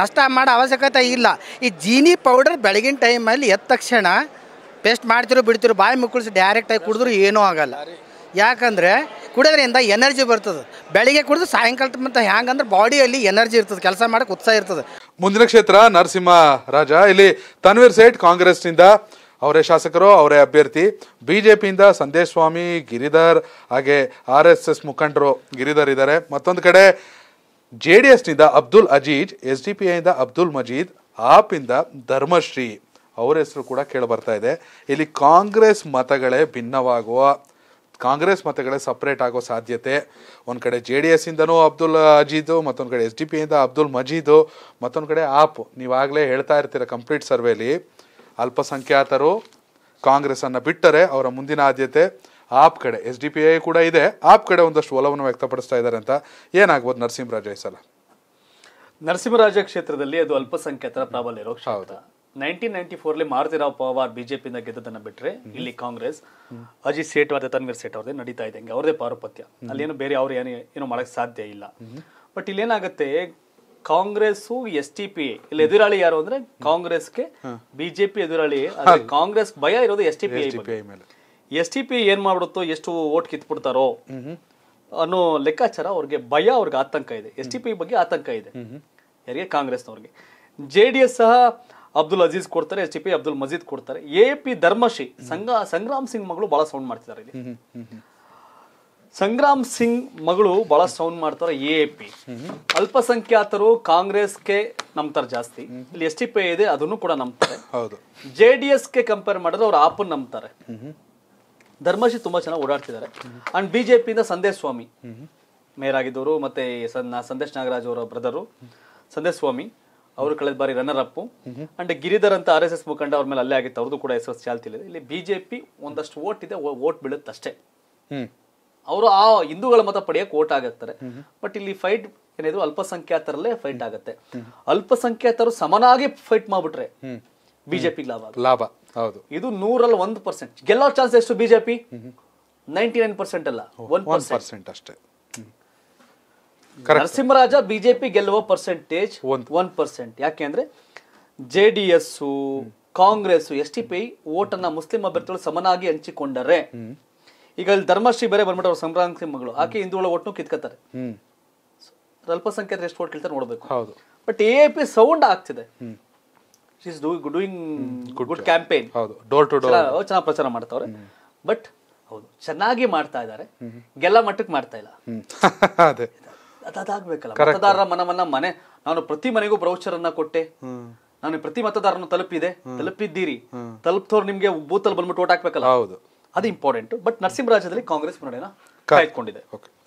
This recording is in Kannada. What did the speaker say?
ನಷ್ಟ ಮಾಡೋ ಅವಶ್ಯಕತೆ ಇಲ್ಲ ಈ ಜೀನಿ ಪೌಡರ್ ಬೆಳಗಿನ ಟೈಮಲ್ಲಿ ಎದ್ದ ತಕ್ಷಣ ಪೇಸ್ಟ್ ಮಾಡ್ತಿರೋ ಬಿಡ್ತಿರೋ ಬಾಯಿ ಮುಕ್ಕಳಿಸಿ ಡೈರೆಕ್ಟಾಗಿ ಕುಡಿದ್ರು ಏನೂ ಆಗಲ್ಲ ಯಾಕಂದರೆ ಕುಡಿಯೋದ್ರಿಂದ ಎನರ್ಜಿ ಬರ್ತದೆ ಬೆಳಿಗ್ಗೆ ಕುಡಿದು ಸಾಯಂಕಾಲ ಮತ್ತು ಹ್ಯಾಂಗಂದ್ರೆ ಬಾಡಿಯಲ್ಲಿ ಎನರ್ಜಿ ಇರ್ತದೆ ಕೆಲಸ ಮಾಡೋಕ್ಕೆ ಉತ್ಸಾಹ ಇರ್ತದೆ ಮುಂದಿನ ಕ್ಷೇತ್ರ ನರಸಿಂಹ ರಾಜ ಇಲ್ಲಿ ತನ್ವೀರ್ ಸೇಠ್ ಕಾಂಗ್ರೆಸ್ನಿಂದ ಅವರೇ ಶಾಸಕರು ಅವರೇ ಅಭ್ಯರ್ಥಿ ಬಿ ಜೆ ಪಿಯಿಂದ ಸಂದೇಶ್ ಸ್ವಾಮಿ ಗಿರಿಧರ್ ಹಾಗೆ ಆರ್ ಎಸ್ ಎಸ್ ಮುಖಂಡರು ಗಿರಿಧರ್ ಇದ್ದಾರೆ ಮತ್ತೊಂದು ಕಡೆ ಜೆ ಡಿ ಎಸ್ನಿಂದ Abdul Aziz S D P ಐಯಿಂದ ಅಬ್ದುಲ್ ಮಜೀದ್ ಆಪಿಂದ ಧರ್ಮಶ್ರೀ ಅವರ ಹೆಸರು ಕೂಡ ಬರ್ತಾ ಇದೆ ಇಲ್ಲಿ ಕಾಂಗ್ರೆಸ್ ಮತಗಳೇ ಭಿನ್ನವಾಗುವ ಕಾಂಗ್ರೆಸ್ ಮತಗಳೇ ಸಪ್ರೇಟ್ ಆಗೋ ಸಾಧ್ಯತೆ ಒಂದು ಕಡೆ ಜೆ ಡಿ ಎಸ್ಸಿಂದನೂ ಅಬ್ದುಲ್ ಅಜೀದು ಮತ್ತೊಂದು ಕಡೆ ಎಸ್ ಡಿ ಪಿಯಿಂದ ಅಬ್ದುಲ್ ಮಜೀದು ಮತ್ತೊಂದು ಕಡೆ ಆಪ್ ನೀವಾಗಲೇ ಹೇಳ್ತಾ ಇರ್ತೀರ ಕಂಪ್ಲೀಟ್ ಸರ್ವೇಲಿ ಅಲ್ಪಸಂಖ್ಯಾತರು ಅನ್ನು ಬಿಟ್ಟರೆ ಅವರ ಮುಂದಿನ ಆದ್ಯತೆ ಆಪ್ ಕಡೆ ಎಸ್ ಡಿ ಪಿ ಐ ಕೂಡ ಇದೆ ಆಪ್ ಕಡೆ ಒಂದಷ್ಟು ಒಲವನ್ನು ವ್ಯಕ್ತಪಡಿಸ್ತಾ ಇದ್ದಾರೆ ಅಂತ ಏನಾಗ್ಬೋದು ನರಸಿಂಹರಾಜ ಈ ಸಲ ನರಸಿಂಹರಾಜ ಕ್ಷೇತ್ರದಲ್ಲಿ ಅದು ಅಲ್ಪಸಂಖ್ಯಾತರ ಪ್ರಾಬಲ್ಯ ಇರೋ ಕ್ಷೇತ್ರ ನೈನ್ಟೀನ್ ನೈನ್ಟಿ ಫೋರ್ಲಿ ಮಾರುತಿರಾವ್ ಪವಾರ್ ಬಿಜೆಪಿಯಿಂದ ಗೆದ್ದದನ್ನ ಬಿಟ್ರೆ ಇಲ್ಲಿ ಕಾಂಗ್ರೆಸ್ ಅಜಿತ್ ಸೇಠ್ ಮತ್ತೆ ತನ್ವೀರ್ ಸೇಠ್ ಅವ್ರದ್ದೇ ನಡೀತಾ ಇದೆ ಹಂಗೆ ಅವ್ರದೇ ಪಾರುಪತ್ಯ ಏನು ಬೇರೆ ಅವ್ರು ಏನು ಏನು ಮಾಡಕ್ ಸಾಧ್ಯ ಇಲ್ಲ ಬಟ್ ಏನಾಗುತ್ತೆ ಕಾಂಗ್ರೆಸ್ ಎಸ್ ಟಿ ಪಿ ಇಲ್ಲಿ ಎದುರಾಳಿ ಯಾರು ಅಂದ್ರೆ ಕಾಂಗ್ರೆಸ್ಗೆ ಬಿಜೆಪಿ ಎದುರಾಳಿ ಕಾಂಗ್ರೆಸ್ ಭಯ ಇರೋದು ಎಸ್ ಟಿ ಪಿ ಐ ಮೇಲೆ ಎಸ್ ಟಿ ಪಿ ಏನ್ ಮಾಡ್ಬಿಡುತ್ತೋ ಎಷ್ಟು ಓಟ್ ಕಿತ್ಬಿಡ್ತಾರೋ ಅನ್ನೋ ಲೆಕ್ಕಾಚಾರ ಅವ್ರಿಗೆ ಭಯ ಅವ್ರಿಗೆ ಆತಂಕ ಇದೆ ಎಸ್ ಟಿ ಪಿ ಬಗ್ಗೆ ಆತಂಕ ಇದೆ ಯಾರಿಗೆ ಕಾಂಗ್ರೆಸ್ನವ್ರಿಗೆ ಜೆ ಡಿ ಎಸ್ ಸಹ ಅಬ್ದುಲ್ ಅಜೀಜ್ ಕೊಡ್ತಾರೆ S T P Abdul Majeed ಕೊಡ್ತಾರೆ ಎ ಪಿ ಧರ್ಮಶಿ ಸಂಘ ಸಂಗ್ರಾಮ್ ಸಿಂಗ್ ಮಗಳು ಬಹಳ ಸೌಂಡ್ ಮಾಡ್ತಿದ್ದಾರೆ ಇಲ್ಲಿ ಸಂಗ್ರಾಮ್ ಸಿಂಗ್ ಮಗಳು ಬಹಳ ಸೌಂಡ್ ಮಾಡ್ತಾರೆ ಎ ಪಿ ಅಲ್ಪಸಂಖ್ಯಾತರು ಕಾಂಗ್ರೆಸ್ಗೆ ನಂಬ್ತಾರೆ ಜಾಸ್ತಿ ಇಲ್ಲಿ ಎಸ್ ಟಿ ಪಿ ಇದೆ ಅದನ್ನು ಕೂಡ ನಂಬ್ತಾರೆ ಜೆ ಡಿ ಎಸ್ಗೆ ಕಂಪೇರ್ ಮಾಡಿದ್ರೆ ಅವ್ರು ಆಪನ್ ನಂಬ್ತಾರೆ ಧರ್ಮಶ್ರೀ ತುಂಬಾ ಚೆನ್ನಾಗಿ ಓಡಾಡ್ತಿದ್ದಾರೆ and B J Sandesh Swamy mayor ಆಗಿದ್ದವರು ಮತ್ತೆ ಸಂದೇಶ್ ನಾಗರಾಜ್ ಅವರ ಬ್ರದರು ಸಂದೇಶ್ ಸ್ವಾಮಿ ಅವರು ಕಳೆದ ಬಾರಿ ರನ್ನರ್ ಅಪ್ಪು ಅಂಡ್ ಗಿರಿಧರ್ ಅಂತ ಆರ್ ಎಸ್ ಎಸ್ ಮುಖಂಡ ಅವ್ರ ಮೇಲೆ ಅಲ್ಲೇ ಆಗಿತ್ತು ಅವ್ರದ್ದು ಕೂಡ ಎಸ್ ಚಾಲ್ತಿಲ್ಲ ಇಲ್ಲಿ ಬಿಜೆಪಿ ಒಂದಷ್ಟು ಓಟ್ ಇದೆ ಓಟ್ ಬೀಳುತ್ತೆ ಅಷ್ಟೇ ಅವರು ಆ ಹಿಂದೂಗಳ ಮತ ಪಡೆಯಕ್ಕೆ ಓಟ್ ಆಗುತ್ತಾರೆ ಬಟ್ ಇಲ್ಲಿ ಫೈಟ್ ಏನಿದ್ರು ಅಲ್ಪಸಂಖ್ಯಾತರಲ್ಲೇ ಫೈಟ್ ಆಗುತ್ತೆ ಅಲ್ಪಸಂಖ್ಯಾತರು ಸಮನಾಗಿ ಫೈಟ್ ಮಾಡ್ಬಿಟ್ರೆ ಬಿಜೆಪಿ ಲಾಭ ಲಾಭ ಹೌದು ಇದು ನೂರಲ್ಲಿ ಒಂದು ಪರ್ಸೆಂಟ್ ಗೆಲ್ಲೋ ಚಾನ್ಸ್ ಎಷ್ಟು ಬಿಜೆಪಿ ನೈಂಟಿ ನೈನ್ ಪರ್ಸೆಂಟ್ ಅಲ್ಲ ಒನ್ ಪರ್ಸೆಂಟ್ ಅಷ್ಟೇ ನರಸಿಂಹರಾಜ ಬಿಜೆಪಿ ಗೆಲ್ಲುವ ಪರ್ಸೆಂಟೇಜ್ ಒನ್ ಪರ್ಸೆಂಟ್ ಯಾಕೆಂದ್ರೆ J D S Congress S T P vote ಅನ್ನ ಮುಸ್ಲಿಂ ಅಭ್ಯರ್ಥಿಗಳು ಸಮನಾಗಿ ಹಂಚಿಕೊಂಡರೆ ಈಗ ಧರ್ಮಶ್ರೀ ಬೇರೆ ಬಂದ್ಬಿಟ್ಟು ಅವ್ರ ಸಂಭ್ರಾಂತಿ ಮಗಳು ಆಕೆ ಹಿಂದೂಗಳ ಒಟ್ಟು ಕಿತ್ಕೋತಾರೆ ಅಲ್ಪಸಂಖ್ಯಾತರು ಎಷ್ಟು ಓಟ್ ಕೇಳ್ತಾರೆ ನೋಡಬೇಕು ಹೌದು ಬಟ್ ಎ ಪಿ ಸೌಂಡ್ ಆಗ್ತಿದೆ ಶೀಸ್ ಡೂಯಿಂಗ್ ಗುಡ್ ಕ್ಯಾಂಪೇನ್ ಹೌದು ಡೋರ್ ಟು ಡೋರ್ ಚೆನ್ನಾಗಿ ಪ್ರಚಾರ ಮಾಡ್ತಾವ್ರೆ ಬಟ್ ಹೌದು ಚೆನ್ನಾಗಿ ಮಾಡ್ತಾ ಇದ್ದಾರೆ ಗೆಲ್ಲ ಮಟ್ಟಕ್ಕೆ ಮಾಡ್ತಾ ಇಲ್ಲ ಅದೇ ಅದಾಗಬೇಕಲ್ಲ ಮತದಾರರ ಮನವನ್ನ ಮನೆ ನಾನು ಪ್ರತಿ ಮನೆಗೂ ಬ್ರೌಚರ್ ಅನ್ನ ಕೊಟ್ಟೆ ನಾನು ಪ್ರತಿ ಮತದಾರನು ತಲುಪಿದೆ ತಲುಪಿದ್ದೀರಿ ತಲುಪ್ತವ್ರು ನಿಮ್ಗೆ ಬೂತಲ್ಲಿ ಬಂದ್ಬಿಟ್ಟು ಓಟ್ ಹಾಕ್ಬೇಕಲ್ಲ ಹೌದು ಅದು ಇಂಪಾರ್ಟೆಂಟ್ ಬಟ್ ನರಸಿಂಹರಾಜದಲ್ಲಿ ಕಾಂಗ್ರೆಸ್ ಮುನ್ನಡೆನ ಕಾಯ್ಕೊಂಡಿದೆ ಓಕೆ